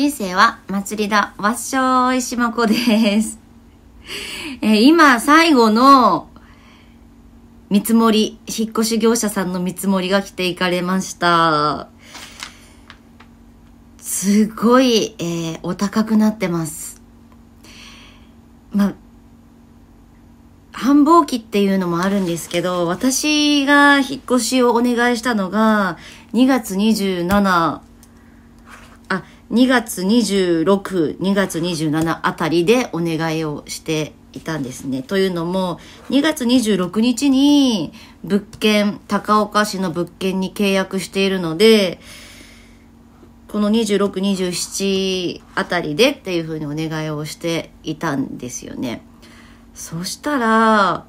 人生は祭りだ。わっしょいしまこです。えー、今、最後の見積もり、引っ越し業者さんの見積もりが来ていかれました。すごい、えー、お高くなってます。まあ、繁忙期っていうのもあるんですけど、私が引っ越しをお願いしたのが2月27 2月26、2月27あたりでお願いをしていたんですね。というのも、2月26日に物件、高岡市の物件に契約しているので、この26、27あたりでっていうふうにお願いをしていたんですよね。そしたら、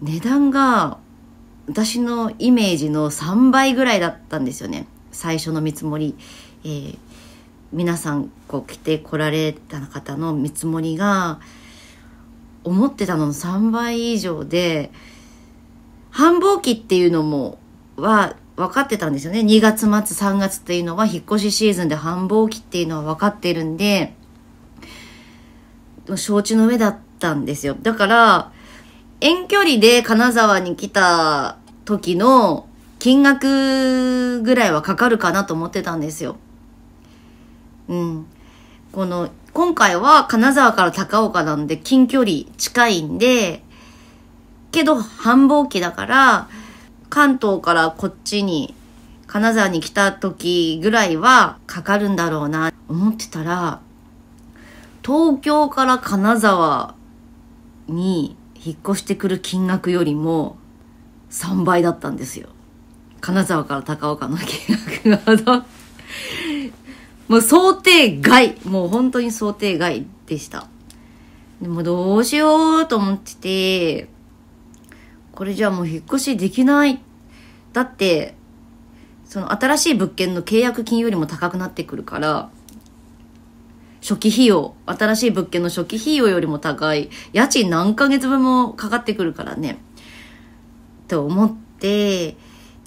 値段が私のイメージの3倍ぐらいだったんですよね。最初の見積もり。えー、皆さんこう来てこられた方の見積もりが思ってたのの3倍以上で繁忙期っていうのもは分かってたんですよね2月末3月っていうのは引っ越しシーズンで繁忙期っていうのは分かってるんで承知の上だったんですよだから遠距離で金沢に来た時の金額ぐらいはかかるかなと思ってたんですよ。うん。この、今回は金沢から高岡なんで近距離近いんで、けど繁忙期だから、関東からこっちに、金沢に来た時ぐらいはかかるんだろうな、思ってたら、東京から金沢に引っ越してくる金額よりも3倍だったんですよ。金沢から高岡の金額が もう想定外もう本当に想定外でした。でもどうしようと思ってて、これじゃあもう引っ越しできない。だって、その新しい物件の契約金よりも高くなってくるから、初期費用、新しい物件の初期費用よりも高い、家賃何ヶ月分もかかってくるからね、と思って、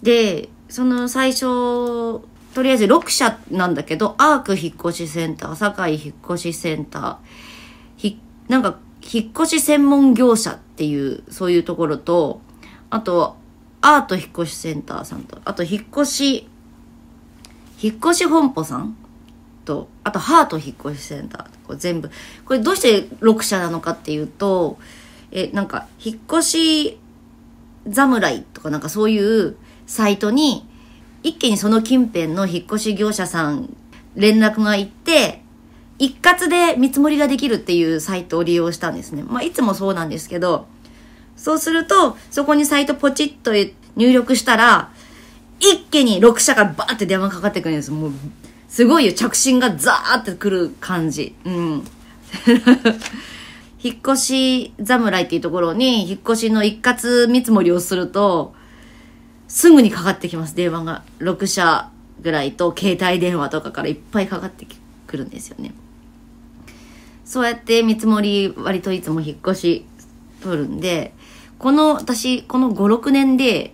で、その最初とりあえず6社なんだけど、アーク引っ越しセンター、堺引越しセンター、ひ、なんか、引っ越し専門業者っていう、そういうところと、あと、アート引っ越しセンターさんと、あと、引っ越し、引っ越し本舗さんと、あと、ハート引っ越しセンター、これ全部。これどうして6社なのかっていうと、え、なんか、引っ越し侍とかなんかそういうサイトに、一気にその近辺の引っ越し業者さん連絡が行って、一括で見積もりができるっていうサイトを利用したんですね。まあ、いつもそうなんですけど、そうすると、そこにサイトポチッと入力したら、一気に6社がバーって電話かかってくるんです。もう、すごいよ。着信がザーってくる感じ。うん。引っ越し侍っていうところに、引っ越しの一括見積もりをすると、すぐにかかってきます、電話が。6社ぐらいと携帯電話とかからいっぱいかかってくるんですよね。そうやって見積もり割といつも引っ越し取るんで、この私、この5、6年で、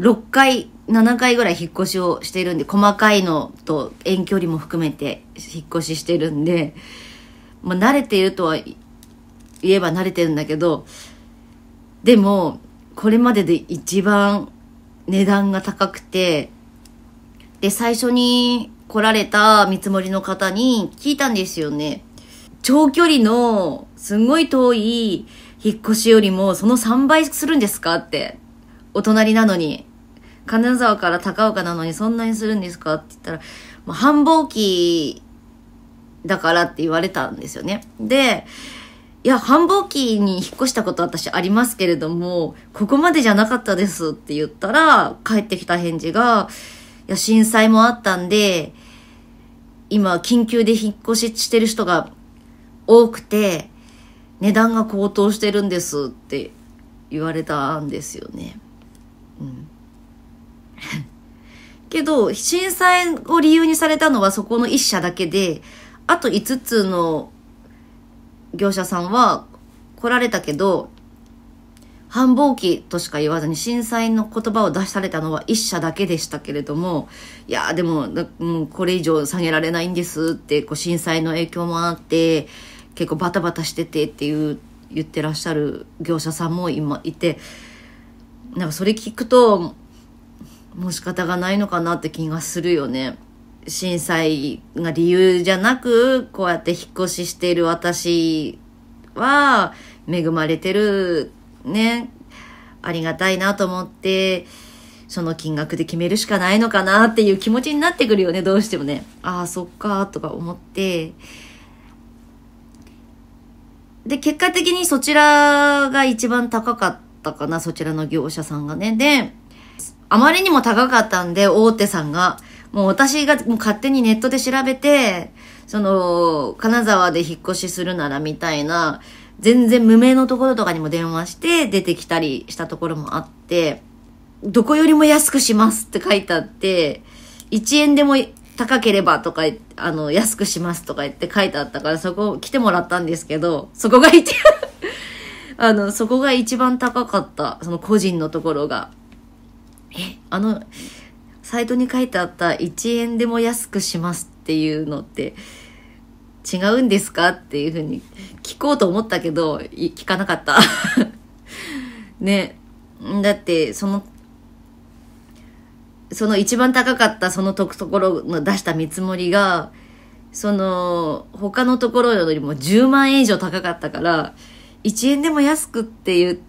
6回、7回ぐらい引っ越しをしているんで、細かいのと遠距離も含めて引っ越ししてるんで、まあ慣れているとは言えば慣れてるんだけど、でも、これまでで一番値段が高くて、で、最初に来られた見積もりの方に聞いたんですよね。長距離のすごい遠い引っ越しよりもその3倍するんですかって。お隣なのに。金沢から高岡なのにそんなにするんですかって言ったら、繁忙期だからって言われたんですよね。で、いや、繁忙期に引っ越したこと私ありますけれども、ここまでじゃなかったですって言ったら、帰ってきた返事が、いや、震災もあったんで、今、緊急で引っ越ししてる人が多くて、値段が高騰してるんですって言われたんですよね。うん。けど、震災を理由にされたのはそこの一社だけで、あと5つの業者さんは来られたけど、繁忙期としか言わずに震災の言葉を出されたのは一社だけでしたけれども、いや、でも、もうこれ以上下げられないんですって、こう震災の影響もあって、結構バタバタしててっていう言ってらっしゃる業者さんも今いて、なんかそれ聞くと、もう仕方がないのかなって気がするよね。震災が理由じゃなく、こうやって引っ越ししている私は、恵まれてる、ね、ありがたいなと思って、その金額で決めるしかないのかなっていう気持ちになってくるよね、どうしてもね。ああ、そっか、とか思って。で、結果的にそちらが一番高かったかな、そちらの業者さんがね。で、あまりにも高かったんで、大手さんが、もう私がもう勝手にネットで調べて、その、金沢で引っ越しするならみたいな、全然無名のところとかにも電話して出てきたりしたところもあって、どこよりも安くしますって書いてあって、1円でも高ければとか、あの、安くしますとか言って書いてあったから、そこ来てもらったんですけど、そこが一、番、あの、そこが一番高かった、その個人のところが。え、あの、サイトに書いてあった1円でも安くしますっていうのって違うんですかっていうふうに聞こうと思ったけど、聞かなかった。ね。だって、その、その一番高かったそのところの出した見積もりが、その、他のところよりも10万円以上高かったから、1円でも安くっていう、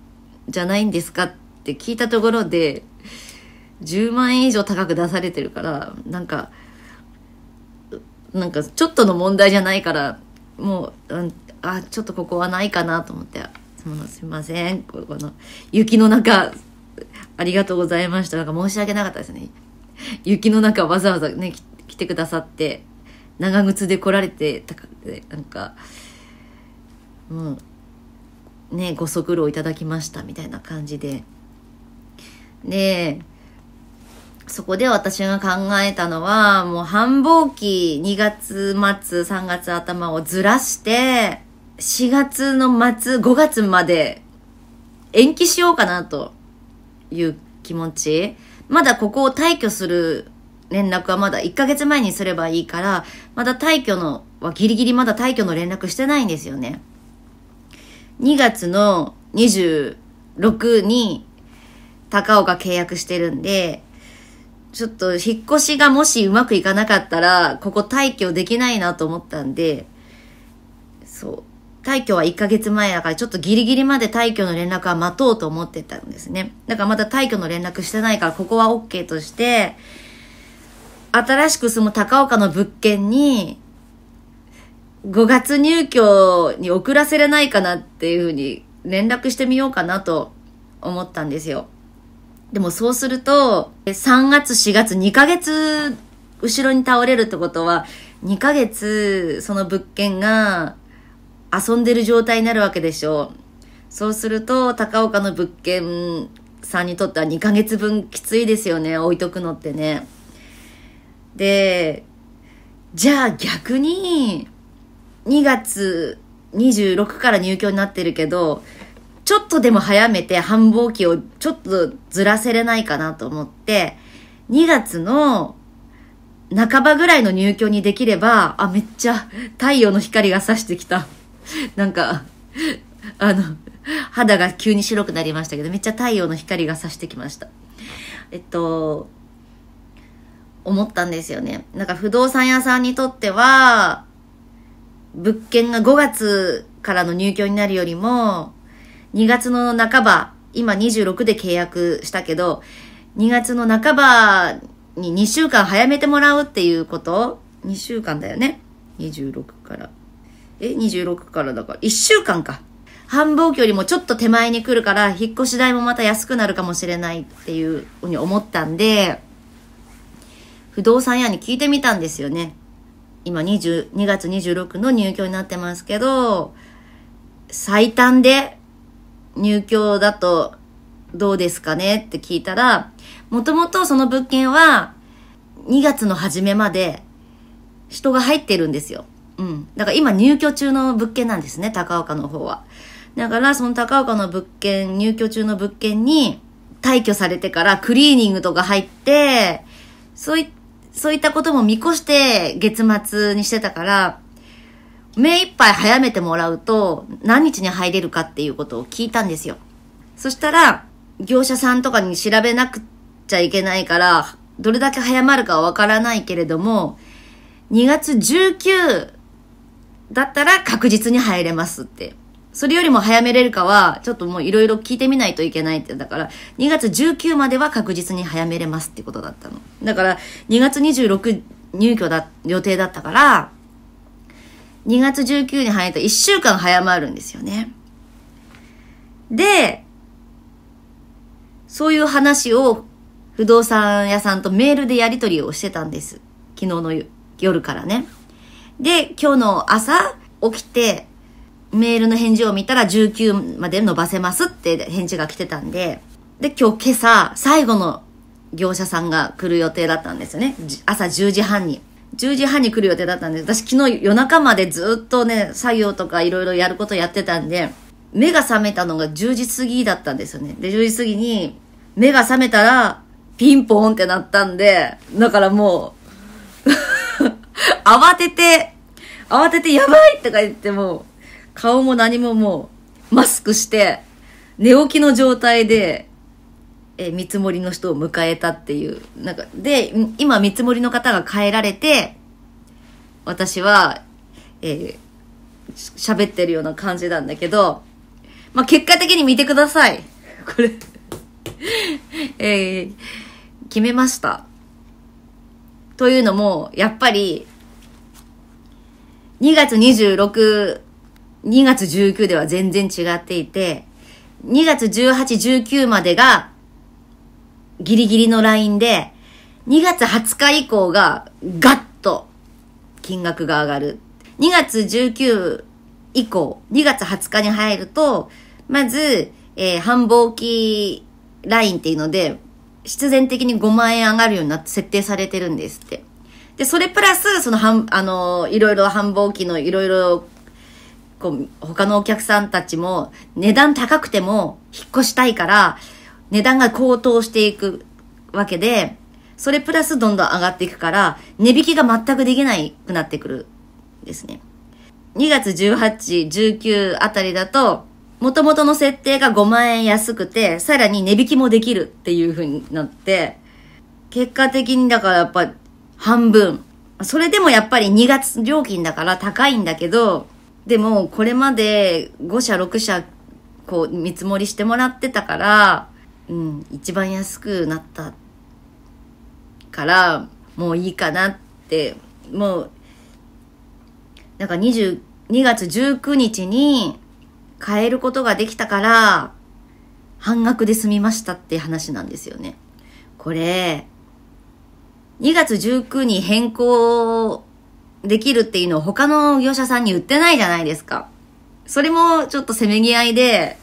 じゃないんですかって聞いたところで、10万円以上高く出されてるからなんかなんかちょっとの問題じゃないからもう、うん、あちょっとここはないかなと思ってのすいませんこの雪の中ありがとうございましたなんか申し訳なかったですね雪の中わざわざね来てくださって長靴で来られてたかなんかもうねご足労いただきましたみたいな感じででそこで私が考えたのは、もう繁忙期2月末、3月頭をずらして、4月の末、5月まで延期しようかなという気持ち。まだここを退去する連絡はまだ1ヶ月前にすればいいから、まだ退去の、はギリギリまだ退去の連絡してないんですよね。2月の26に高尾が契約してるんで、ちょっと引っ越しがもしうまくいかなかったら、ここ退去できないなと思ったんで、そう。退去は1ヶ月前だから、ちょっとギリギリまで退去の連絡は待とうと思ってたんですね。だからまだ退去の連絡してないから、ここは OK として、新しく住む高岡の物件に、5月入居に遅らせれないかなっていうふうに連絡してみようかなと思ったんですよ。でもそうすると、3月、4月、2ヶ月後ろに倒れるってことは、2ヶ月その物件が遊んでる状態になるわけでしょう。そうすると、高岡の物件さんにとっては2ヶ月分きついですよね、置いとくのってね。で、じゃあ逆に、2月26から入居になってるけど、ちょっとでも早めて繁忙期をちょっとずらせれないかなと思って、2月の半ばぐらいの入居にできれば、あ、めっちゃ太陽の光が差してきた。なんか、あの、肌が急に白くなりましたけど、めっちゃ太陽の光が差してきました。えっと、思ったんですよね。なんか不動産屋さんにとっては、物件が5月からの入居になるよりも、2月の半ば、今26で契約したけど、2月の半ばに2週間早めてもらうっていうこと ?2 週間だよね。26から。え、26からだから、1週間か。繁忙期よりもちょっと手前に来るから、引っ越し代もまた安くなるかもしれないっていうふうに思ったんで、不動産屋に聞いてみたんですよね。今20、2月26の入居になってますけど、最短で入居だとどうですかねって聞いたら、もともとその物件は2月の初めまで人が入ってるんですよ。うん。だから今入居中の物件なんですね、高岡の方は。だからその高岡の物件、入居中の物件に退去されてからクリーニングとか入って、そうい、そういったことも見越して月末にしてたから、目一杯早めてもらうと何日に入れるかっていうことを聞いたんですよ。そしたら、業者さんとかに調べなくちゃいけないから、どれだけ早まるかはわからないけれども、2月19だったら確実に入れますって。それよりも早めれるかは、ちょっともういろいろ聞いてみないといけないって。だから、2月19までは確実に早めれますってことだったの。だから、2月26入居だ、予定だったから、2月19に入ると1週間早まるんですよね。で、そういう話を不動産屋さんとメールでやり取りをしてたんです。昨日の夜からね。で、今日の朝起きてメールの返事を見たら19まで伸ばせますって返事が来てたんで、で、今日今朝最後の業者さんが来る予定だったんですよね。朝10時半に。10時半に来る予定だったんです。私昨日夜中までずっとね、作業とかいろいろやることやってたんで、目が覚めたのが10時過ぎだったんですよね。で、10時過ぎに、目が覚めたら、ピンポーンってなったんで、だからもう 慌てて、慌ててやばいとか言っても、顔も何ももう、マスクして、寝起きの状態で、え見積もりの人を迎えたっていう。なんか、で、今見積もりの方が変えられて、私は、えー、喋ってるような感じなんだけど、まあ、結果的に見てください。これ えー、決めました。というのも、やっぱり、2月26、2月19では全然違っていて、2月18、19までがギリギリのラインで、2月20日以降がガッと金額が上がる。2月19以降、2月20日に入ると、まず、えー、繁忙期ラインっていうので、必然的に5万円上がるようになって設定されてるんですって。で、それプラス、その、はん、あの、いろいろ繁忙期のいろいろ、こう、他のお客さんたちも、値段高くても、引っ越したいから、値段が高騰していくわけで、それプラスどんどん上がっていくから、値引きが全くできないくなってくるですね。2月18、19あたりだと、元々の設定が5万円安くて、さらに値引きもできるっていう風になって、結果的にだからやっぱ半分。それでもやっぱり2月料金だから高いんだけど、でもこれまで5社6社こう見積もりしてもらってたから、うん、一番安くなったからもういいかなってもうなんか2 2月19日に変えることができたから半額で済みましたって話なんですよね。これ2月19に変更できるっていうのを他の業者さんに売ってないじゃないですか。それもちょっとせめぎ合いで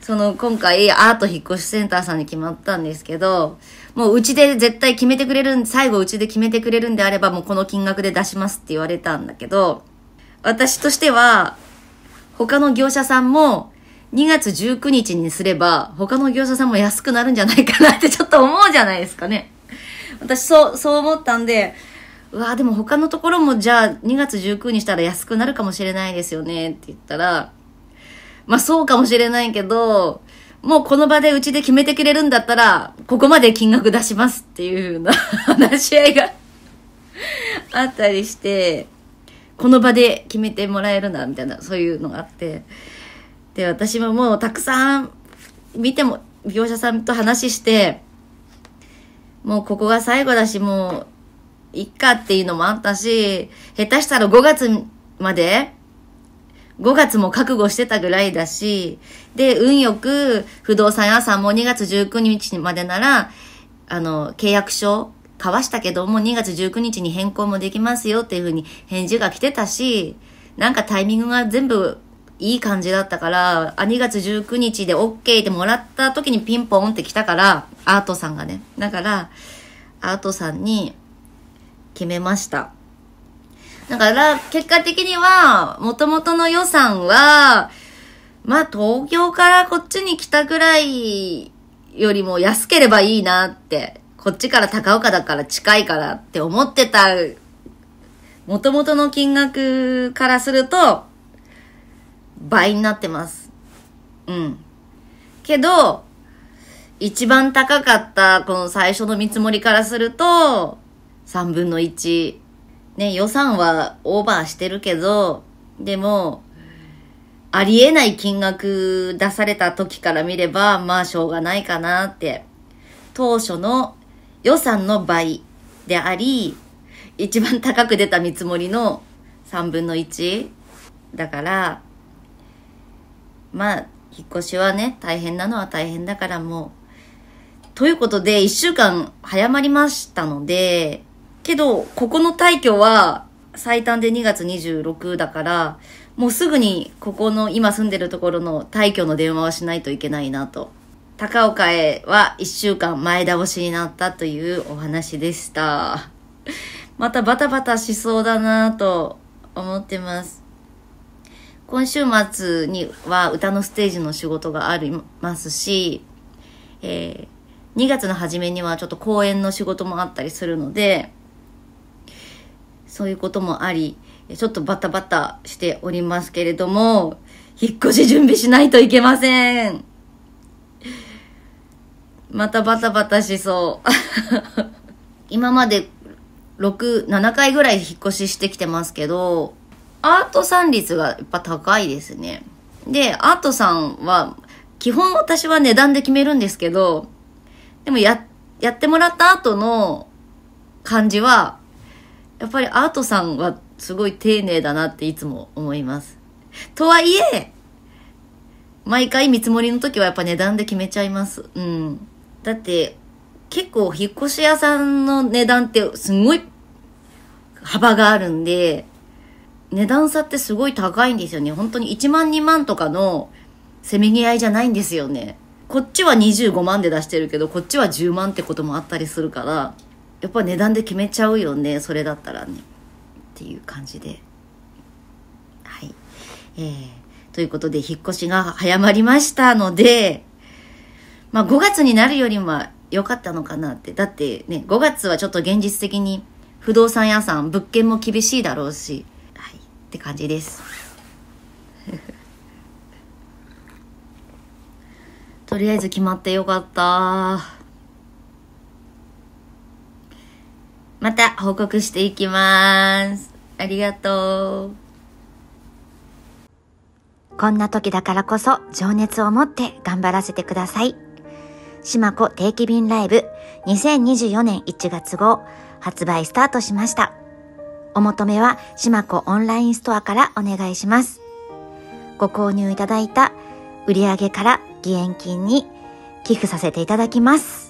その今回アート引っ越しセンターさんに決まったんですけど、もううちで絶対決めてくれる最後うちで決めてくれるんであればもうこの金額で出しますって言われたんだけど、私としては、他の業者さんも2月19日にすれば、他の業者さんも安くなるんじゃないかなってちょっと思うじゃないですかね。私そう、そう思ったんで、うわでも他のところもじゃあ2月19にしたら安くなるかもしれないですよねって言ったら、まあそうかもしれないけど、もうこの場でうちで決めてくれるんだったら、ここまで金額出しますっていううな 話し合いが あったりして、この場で決めてもらえるな、みたいな、そういうのがあって。で、私ももうたくさん見ても、業者さんと話して、もうここが最後だし、もう、いっかっていうのもあったし、下手したら5月まで5月も覚悟してたぐらいだし、で、運よく不動産屋さんも2月19日までなら、あの、契約書交わしたけども2月19日に変更もできますよっていうふうに返事が来てたし、なんかタイミングが全部いい感じだったから、あ、2月19日で OK ってもらった時にピンポンって来たから、アートさんがね。だから、アートさんに決めました。だから、結果的には、元々の予算は、まあ、東京からこっちに来たぐらいよりも安ければいいなって、こっちから高岡だから近いからって思ってた、元々の金額からすると、倍になってます。うん。けど、一番高かったこの最初の見積もりからすると、3分の1ね、予算はオーバーしてるけど、でも、ありえない金額出された時から見れば、まあしょうがないかなって。当初の予算の倍であり、一番高く出た見積もりの3分の1。だから、まあ、引っ越しはね、大変なのは大変だからもう。ということで、1週間早まりましたので、けど、ここの退去は最短で2月26だから、もうすぐにここの今住んでるところの退去の電話はしないといけないなと。高岡へは1週間前倒しになったというお話でした。またバタバタしそうだなと思ってます。今週末には歌のステージの仕事がありますし、えー、2月の初めにはちょっと公演の仕事もあったりするので、そういうこともあり、ちょっとバタバタしておりますけれども、引っ越し準備しないといけません。またバタバタしそう。今まで6、7回ぐらい引っ越ししてきてますけど、アートさん率がやっぱ高いですね。で、アートさんは、基本私は値段で決めるんですけど、でもや、やってもらった後の感じは、やっぱりアートさんはすごい丁寧だなっていつも思います。とはいえ、毎回見積もりの時はやっぱ値段で決めちゃいます。うん。だって、結構引っ越し屋さんの値段ってすごい幅があるんで、値段差ってすごい高いんですよね。本当に1万2万とかのせめぎ合いじゃないんですよね。こっちは25万で出してるけど、こっちは10万ってこともあったりするから、やっぱ値段で決めちゃうよねそれだったらねっていう感じではいえー、ということで引っ越しが早まりましたのでまあ5月になるよりも良かったのかなってだってね5月はちょっと現実的に不動産屋さん物件も厳しいだろうしはいって感じです とりあえず決まってよかった。また報告していきます。ありがとう。こんな時だからこそ情熱を持って頑張らせてください。しまこ定期便ライブ2024年1月号発売スタートしました。お求めはしまこオンラインストアからお願いします。ご購入いただいた売上から義援金に寄付させていただきます。